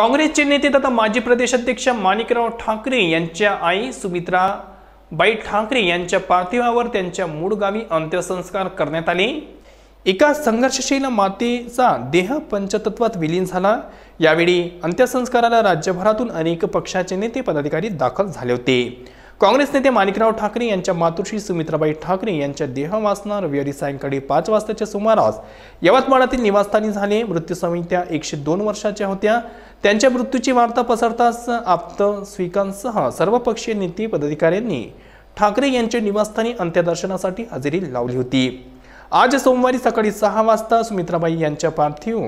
काँग्रेसचे नेते तथा माजी प्रदेशाध्यक्ष माणिकराव ठाकरे यांच्या आई सुमित्रा बाई ठाकरे यांच्या पार्थिवावर त्यांच्या मूळ गावी अंत्यसंस्कार करण्यात आले एका संघर्षशील मातेचा देह पंचतत्वात विलीन झाला यावेळी अंत्यसंस्काराला राज्यभरातून अनेक पक्षाचे नेते पदाधिकारी दाखल झाले होते काँग्रेस नेते माणिकराव ठाकरे यांच्या मातोश्री सुमित्राबाई ठाकरे यांच्या देहवासना रविवारी सायंकाळी पाच वाजताच्या सुमारास यवतमाळातील निवासस्थानी झाले मृत्यूस्वामी त्या एकशे दोन वर्षाच्या होत्या त्यांच्या मृत्यूची वार्ता पसरताच आप्त स्वीकांसह सर्वपक्षीय नेते पदाधिकाऱ्यांनी ठाकरे यांच्या निवासस्थानी अंत्यदर्शनासाठी हजेरी लावली होती आज सोमवारी सकाळी सहा वाजता सुमित्राबाई यांच्या पार्थिव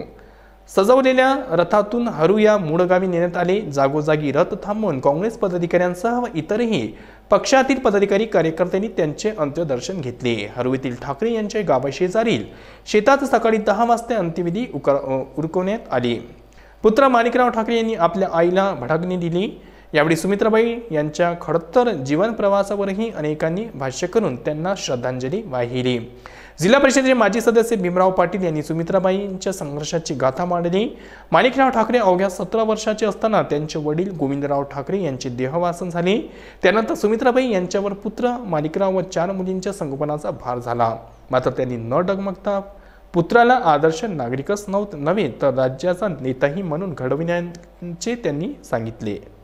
सजवलेल्या रथातून हरू या मूळगावी नेण्यात आले जागोजागी रथ थांबवून काँग्रेस पदाधिकाऱ्यांसह व इतरही पक्षातील पदाधिकारी कार्यकर्त्यांनी त्यांचे अंत्यदर्शन घेतले हरवीतील ठाकरे यांचे गावाशेजारील शेतात सकाळी दहा वाजता अंत्यविधी उकर उरकवण्यात आली पुत्र माणिकराव ठाकरे यांनी आपल्या आईला भडागणी दिली यावेळी सुमित्राबाई यांच्या खडतर जीवनप्रवासावरही अनेकांनी भाष्य करून त्यांना श्रद्धांजली वाहिली जिल्हा परिषदेचे माजी सदस्य भीमराव पाटील यांनी सुमित्राबाईंच्या संघर्षाची गाथा मांडली माणिकराव ठाकरे अवघ्या सतरा वर्षाचे असताना त्यांचे वडील गोविंदराव ठाकरे यांचे देहवासन झाले त्यानंतर सुमित्राबाई यांच्यावर पुत्र माणिकराव व चार मुलींच्या संगोपनाचा भार झाला मात्र त्यांनी न डगमगता पुत्राला आदर्श नागरिकच नव्हत नव्हे तर राज्याचा नेताही म्हणून घडविण्याचे त्यांनी सांगितले